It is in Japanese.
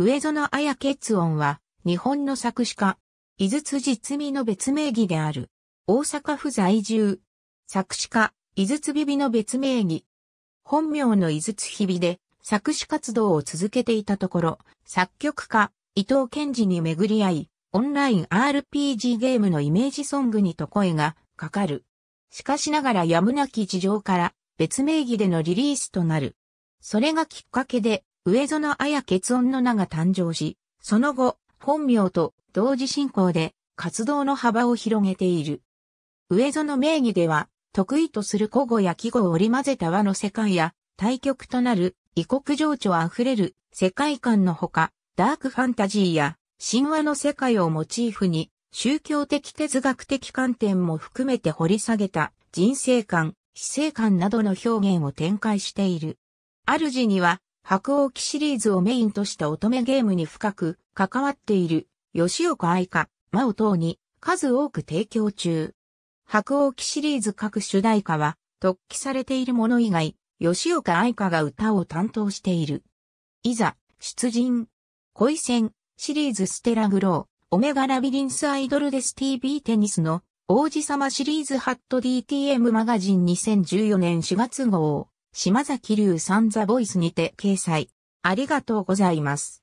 上園綾結音は、日本の作詞家、井筒実美の別名義である。大阪府在住。作詞家、井筒美ビの別名義。本名の井筒日々で、作詞活動を続けていたところ、作曲家、伊藤健二に巡り合い、オンライン RPG ゲームのイメージソングにと声がかかる。しかしながらやむなき事情から別名義でのリリースとなる。それがきっかけで上園綾結音の名が誕生し、その後、本名と同時進行で活動の幅を広げている。上園名義では、得意とする古語や季語を織り交ぜた和の世界や、対極となる異国情緒あふれる世界観のほか、ダークファンタジーや神話の世界をモチーフに、宗教的哲学的観点も含めて掘り下げた人生観、死生観などの表現を展開している。主には白王記シリーズをメインとした乙女ゲームに深く関わっている吉岡愛花、真央等に数多く提供中。白王記シリーズ各主題歌は特記されているもの以外、吉岡愛花が歌を担当している。いざ、出陣。恋戦、シリーズステラグロー、オメガラビリンスアイドルデス TV テニスの王子様シリーズハット DTM マガジン2014年4月号。島崎隆さんザボイスにて掲載。ありがとうございます。